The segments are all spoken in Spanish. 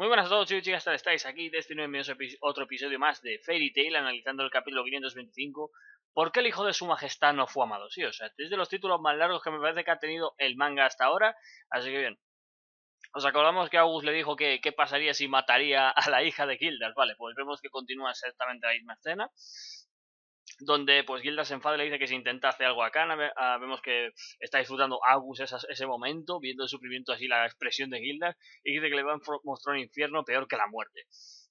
Muy buenas a todos chicos y chicas, estáis aquí desde en este otro episodio más de Fairy Tail analizando el capítulo 525 ¿Por qué el hijo de su majestad no fue amado? Sí, o sea, es de los títulos más largos que me parece que ha tenido el manga hasta ahora, así que bien. Os acordamos que August le dijo que qué pasaría si mataría a la hija de Gildas, vale, pues vemos que continúa exactamente la misma escena donde pues Gildas se enfada y le dice que se intenta hacer algo acá. Ah, vemos que está disfrutando Agus ese momento, viendo el sufrimiento así, la expresión de Gildas. y dice que le va a mostrar un infierno peor que la muerte.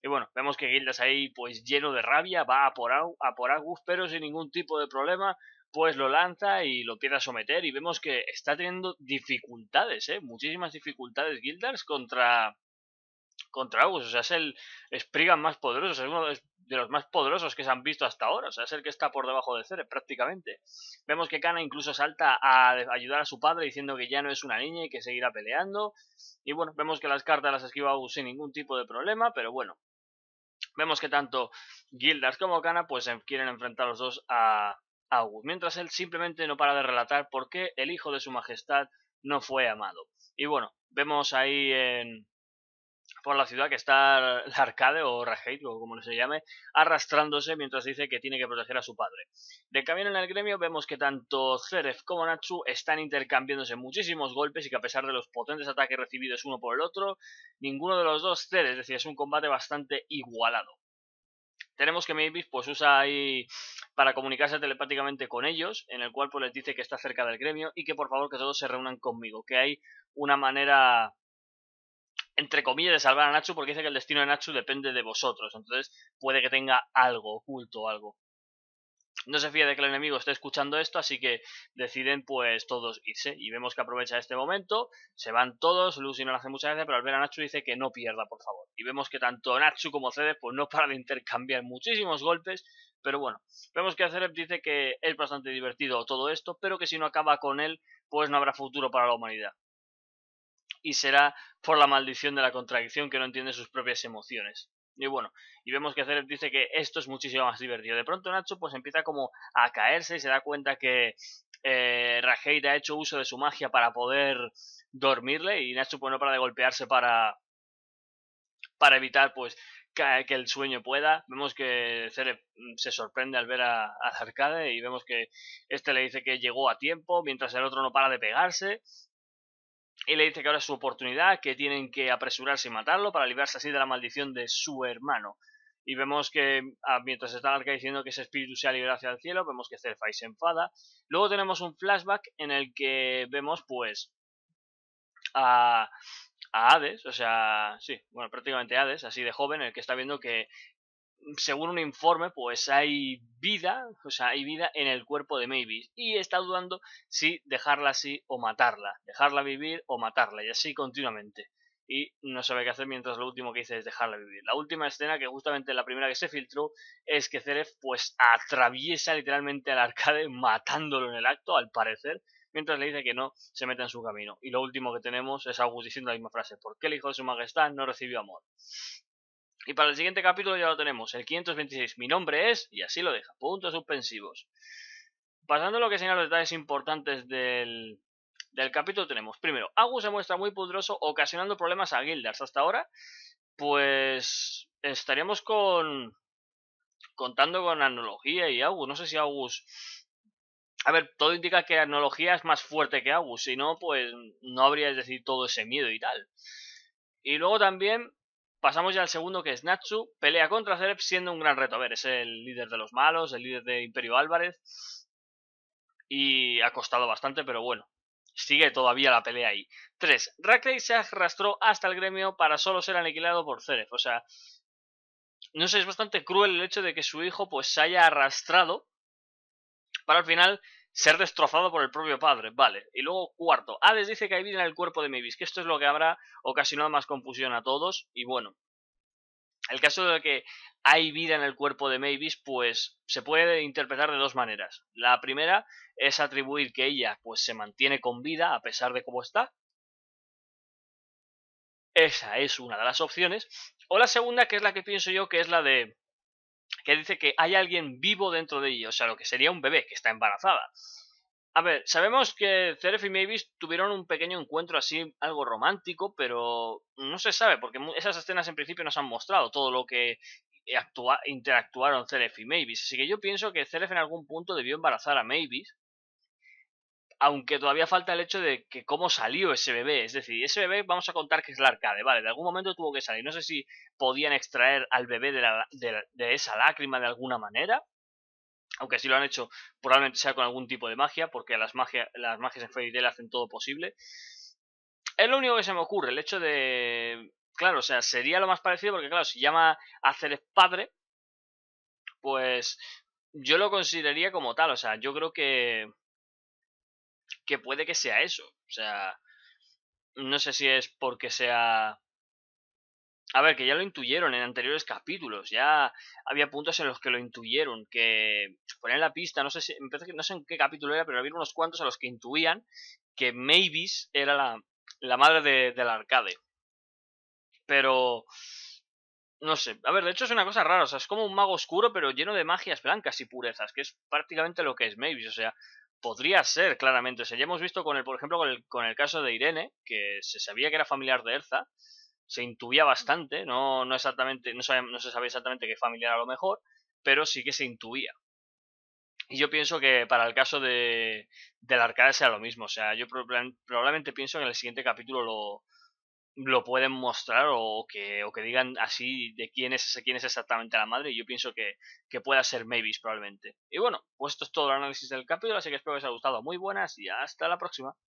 Y bueno, vemos que Gildas ahí pues lleno de rabia, va a por, Agus, pero sin ningún tipo de problema, pues lo lanza y lo empieza a someter y vemos que está teniendo dificultades, ¿eh? muchísimas dificultades Gildas contra contra Agus, o sea, es el Spriggan más poderoso, es uno de los de los más poderosos que se han visto hasta ahora. O sea, es el que está por debajo de Cere, prácticamente. Vemos que Kana incluso salta a ayudar a su padre diciendo que ya no es una niña y que seguirá peleando. Y bueno, vemos que las cartas las esquiva sin ningún tipo de problema, pero bueno. Vemos que tanto Gildas como Kana pues quieren enfrentar a los dos a August, mientras él simplemente no para de relatar por qué el hijo de su majestad no fue amado. Y bueno, vemos ahí en, por la ciudad que está el arcade o Rajate o como se llame, arrastrándose mientras dice que tiene que proteger a su padre. De camino en el gremio vemos que tanto Zeref como Natsu están intercambiándose muchísimos golpes y que a pesar de los potentes ataques recibidos uno por el otro, ninguno de los dos cede, es decir, es un combate bastante igualado. Tenemos que Mavis pues usa ahí para comunicarse telepáticamente con ellos, en el cual pues les dice que está cerca del gremio y que por favor que todos se reúnan conmigo, que hay una manera entre comillas, de salvar a Nacho, porque dice que el destino de Nacho depende de vosotros. Entonces, puede que tenga algo oculto, algo. No se fía de que el enemigo esté escuchando esto, así que deciden pues todos irse. Y vemos que aprovecha este momento, se van todos, Lucy no lo hace muchas veces, pero al ver a Nacho dice que no pierda, por favor. Y vemos que tanto Nacho como Cede pues no para de intercambiar muchísimos golpes, pero bueno, vemos que Cede dice que es bastante divertido todo esto, pero que si no acaba con él, pues no habrá futuro para la humanidad y será por la maldición de la contradicción que no entiende sus propias emociones. Y bueno, y vemos que Zverev dice que esto es muchísimo más divertido. De pronto Nacho pues empieza como a caerse y se da cuenta que eh, ha hecho uso de su magia para poder dormirle y Nacho pues no para de golpearse para para evitar pues que, el sueño pueda. Vemos que mm, se sorprende al ver a, a y vemos que este le dice que llegó a tiempo mientras el otro no para de pegarse y le dice que ahora es su oportunidad, que tienen que apresurarse y matarlo para librarse así de la maldición de su hermano. Y vemos que ah, mientras está Arca diciendo que ese espíritu se ha liberado hacia el cielo, vemos que Cerfai se enfada. Luego tenemos un flashback en el que vemos pues a, a Hades, o sea, sí, bueno, prácticamente Hades, así de joven, en el que está viendo que según un informe, pues hay vida, o sea, hay vida en el cuerpo de Mavis. Y está dudando si dejarla así o matarla, dejarla vivir o matarla, y así continuamente. Y no sabe qué hacer mientras lo último que dice es dejarla vivir. La última escena, que justamente la primera que se filtró, es que Zeref pues atraviesa literalmente al arcade matándolo en el acto, al parecer, mientras le dice que no se mete en su camino. Y lo último que tenemos es August diciendo la misma frase, ¿Por qué el hijo de su majestad no recibió amor. Y para el siguiente capítulo ya lo tenemos, el 526. Mi nombre es, y así lo deja, puntos suspensivos. Pasando a lo que señalan los detalles importantes del, del capítulo, tenemos primero, Agus se muestra muy poderoso, ocasionando problemas a Gildars. Hasta ahora, pues estaríamos con contando con Anología y Agus. No sé si Agus. A ver, todo indica que Anología es más fuerte que Agus, si no, pues no habría, es decir, todo ese miedo y tal. Y luego también Pasamos ya al segundo que es Natsu. Pelea contra Zeref siendo un gran reto. A ver, es el líder de los malos, el líder de Imperio Álvarez. Y ha costado bastante, pero bueno. Sigue todavía la pelea ahí. 3. Rackley se arrastró hasta el gremio para solo ser aniquilado por Zeref. O sea, no sé, es bastante cruel el hecho de que su hijo pues se haya arrastrado para al final ser destrozado por el propio padre, vale. Y luego cuarto, Hades dice que hay vida en el cuerpo de Mavis, que esto es lo que habrá ocasionado más confusión a todos, y bueno. El caso de que hay vida en el cuerpo de Mavis, pues se puede interpretar de dos maneras. La primera es atribuir que ella pues se mantiene con vida a pesar de cómo está. Esa es una de las opciones. O la segunda, que es la que pienso yo, que es la de que dice que hay alguien vivo dentro de ella, o sea, lo que sería un bebé que está embarazada. A ver, sabemos que Ceref y Mavis tuvieron un pequeño encuentro así, algo romántico, pero no se sabe, porque esas escenas en principio nos han mostrado todo lo que interactuaron Ceref y Mavis. Así que yo pienso que Ceref en algún punto debió embarazar a Mavis aunque todavía falta el hecho de que cómo salió ese bebé. Es decir, ese bebé vamos a contar que es la arcade, ¿vale? De algún momento tuvo que salir. No sé si podían extraer al bebé de, esa lágrima de alguna manera. Aunque si lo han hecho, probablemente sea con algún tipo de magia, porque las, las magias en Fairy hacen todo posible. Es lo único que se me ocurre, el hecho de... Claro, o sea, sería lo más parecido, porque claro, si llama a Ceres padre, pues yo lo consideraría como tal. O sea, yo creo que que puede que sea eso. O sea, no sé si es porque sea... A ver, que ya lo intuyeron en anteriores capítulos, ya había puntos en los que lo intuyeron, que Ponen la pista, no sé si, no sé en qué capítulo era, pero había unos cuantos a los que intuían que Mavis era la, la madre de, del arcade. Pero no sé. A ver, de hecho es una cosa rara. O sea, es como un mago oscuro, pero lleno de magias blancas y purezas, que es prácticamente lo que es Mavis. O sea, podría ser claramente. O sea, ya hemos visto con el, por ejemplo, con el, con el caso de Irene, que se sabía que era familiar de Erza, se intuía bastante, no, no exactamente, no, sabe, no se sabía exactamente qué familiar a lo mejor, pero sí que se intuía. Y yo pienso que para el caso de, la arcada sea lo mismo. O sea, yo probablemente pienso que en el siguiente capítulo lo, lo pueden mostrar o que, o que digan así de quién es, quién es exactamente la madre. yo pienso que, que pueda ser Mavis probablemente. Y bueno, pues esto es todo el análisis del capítulo, así que espero que os haya gustado. Muy buenas y hasta la próxima.